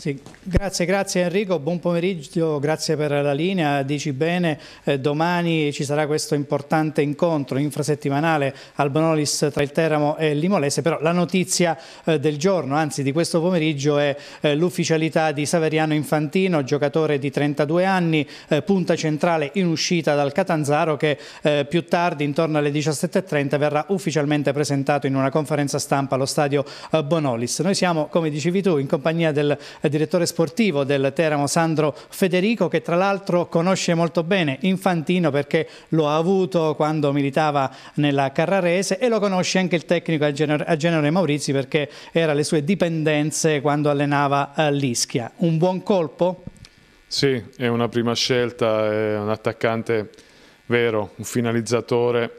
Sì, grazie, grazie Enrico, buon pomeriggio, grazie per la linea, dici bene, eh, domani ci sarà questo importante incontro infrasettimanale al Bonolis tra il Teramo e Limolese, però la notizia eh, del giorno, anzi di questo pomeriggio è eh, l'ufficialità di Saveriano Infantino, giocatore di 32 anni, eh, punta centrale in uscita dal Catanzaro che eh, più tardi intorno alle 17.30 verrà ufficialmente presentato in una conferenza stampa allo stadio eh, Bonolis. Noi siamo, come dicevi tu, in compagnia del direttore sportivo del Teramo Sandro Federico che tra l'altro conosce molto bene Infantino perché lo ha avuto quando militava nella Carrarese e lo conosce anche il tecnico a Genere, Maurizi perché era le sue dipendenze quando allenava l'Ischia. Un buon colpo? Sì, è una prima scelta, è un attaccante vero, un finalizzatore.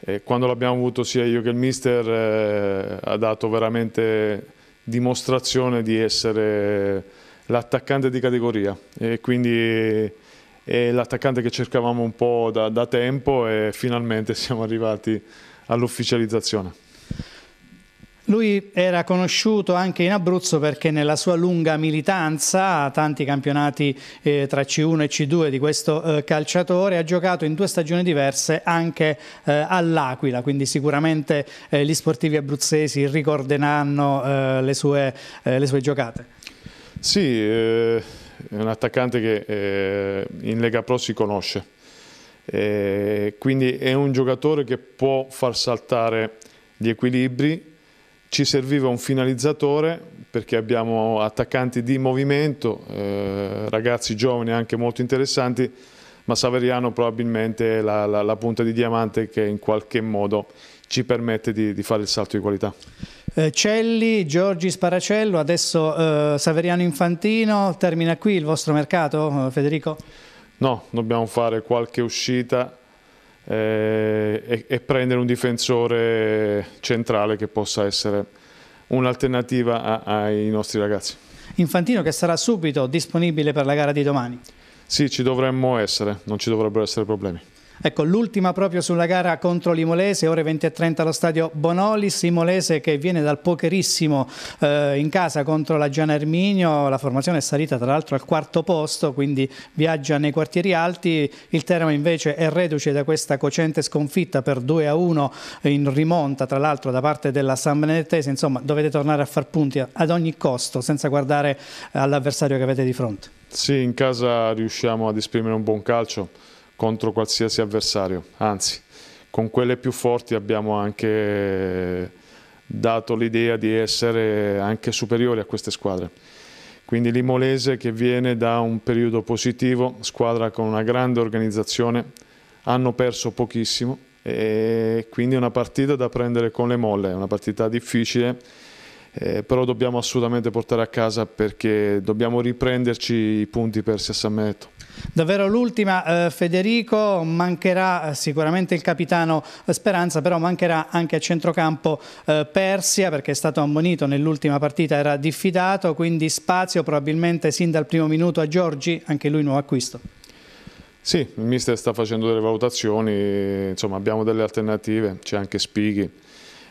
E quando l'abbiamo avuto sia io che il mister eh, ha dato veramente dimostrazione di essere l'attaccante di categoria e quindi è l'attaccante che cercavamo un po' da, da tempo e finalmente siamo arrivati all'ufficializzazione. Lui era conosciuto anche in Abruzzo perché nella sua lunga militanza tanti campionati eh, tra C1 e C2 di questo eh, calciatore ha giocato in due stagioni diverse anche eh, all'Aquila, quindi sicuramente eh, gli sportivi abruzzesi ricorderanno eh, le sue, eh, le, sue, giocate. Sì, è un attaccante che in Lega Pro si conosce, quindi è un giocatore che può far saltare gli equilibri ci serviva un finalizzatore perché abbiamo attaccanti di movimento, eh, ragazzi giovani anche molto interessanti, ma Saveriano probabilmente è la, la, la, punta di diamante che in qualche modo ci permette di, di fare il salto di qualità. Eh, Celli, Giorgi Sparacello, adesso eh, Saveriano Infantino, termina qui il vostro mercato eh, Federico? No, dobbiamo fare qualche uscita eh, e, e prendere un difensore centrale che possa essere un'alternativa ai nostri ragazzi. Infantino che sarà subito disponibile per la gara di domani? Sì, ci dovremmo essere, non ci dovrebbero essere problemi. Ecco, l'ultima proprio sulla gara contro l'Imolese, ore 20.30 allo stadio Bonolis, Imolese che viene dal pocherissimo eh, in casa contro la Gian Erminio, la formazione è salita tra l'altro al quarto posto, quindi viaggia nei quartieri alti, il Teramo invece è reduce da questa cocente sconfitta per 2 a 1 in rimonta tra l'altro da parte della San Benedettese, insomma dovete tornare a far punti ad ogni costo senza guardare all'avversario che avete di fronte. Sì, in casa riusciamo ad esprimere un buon calcio contro qualsiasi avversario, anzi con quelle più forti abbiamo anche dato l'idea di essere anche superiori a queste squadre. Quindi l'Imolese che viene da un periodo positivo, squadra con una grande organizzazione, hanno perso pochissimo e quindi è una partita da prendere con le molle, è una partita difficile, eh, però dobbiamo assolutamente portare a casa perché dobbiamo riprenderci i punti persi a San Meto. Davvero l'ultima, eh, Federico, mancherà eh, sicuramente il capitano Speranza, però mancherà anche a centrocampo eh, Persia perché è stato ammonito nell'ultima partita, era diffidato, quindi spazio probabilmente sin dal primo minuto a Giorgi, anche lui nuovo acquisto. Sì, il mister sta facendo delle valutazioni, insomma abbiamo delle alternative, c'è anche Spighi,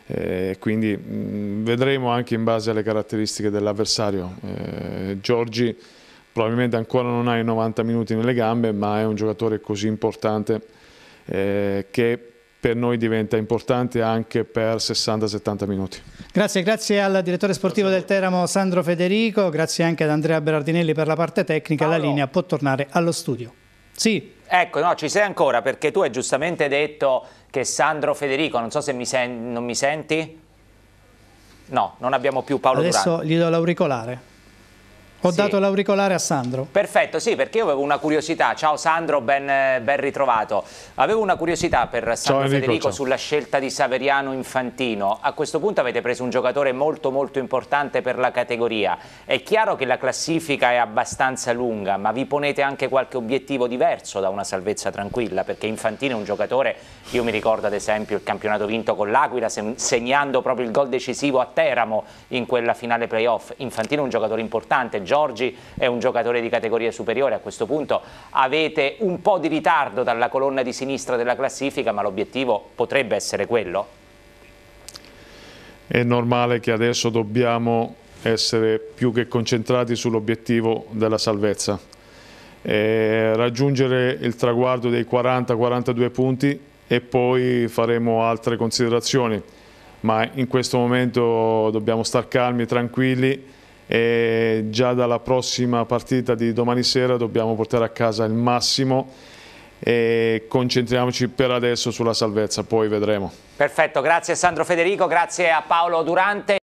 eh, quindi mh, mm, vedremo anche in base alle caratteristiche dell'avversario. Eh, Giorgi probabilmente ancora non hai 90 minuti nelle gambe, ma è un giocatore così importante eh, che per noi diventa importante anche per 60-70 minuti. Grazie, grazie al direttore sportivo del Teramo Sandro Federico, grazie anche ad Andrea Berardinelli per la parte tecnica, Paolo. la linea può tornare allo studio. Sì. Ecco, no, ci sei ancora perché tu hai giustamente detto che Sandro Federico, non so se mi non mi senti? No, non abbiamo più Paolo Adesso Durante. gli do l'auricolare. Ho sì. dato l'auricolare a Sandro. Perfetto, sì, perché io avevo una curiosità. Ciao Sandro, ben, ben ritrovato. Avevo una curiosità per Sandro ciao, Federico amico, sulla scelta di Saveriano Infantino. A questo punto avete preso un giocatore molto molto importante per la categoria. È chiaro che la classifica è abbastanza lunga, ma vi ponete anche qualche obiettivo diverso da una salvezza tranquilla, perché Infantino è un giocatore, io mi ricordo ad esempio il campionato vinto con l'Aquila, segnando proprio il gol decisivo a Teramo in quella finale playoff. Infantino è un giocatore importante, Giorgi è un giocatore di categoria superiore, a questo punto avete un po' di ritardo dalla colonna di sinistra della classifica, ma l'obiettivo potrebbe essere quello? È normale che adesso dobbiamo essere più che concentrati sull'obiettivo della salvezza. E eh, raggiungere il traguardo dei 40-42 punti e poi faremo altre considerazioni ma in questo momento dobbiamo star calmi, tranquilli e già dalla prossima partita di domani sera dobbiamo portare a casa il massimo e concentriamoci per adesso sulla salvezza, poi vedremo. Perfetto, grazie Sandro Federico, grazie a Paolo Durante.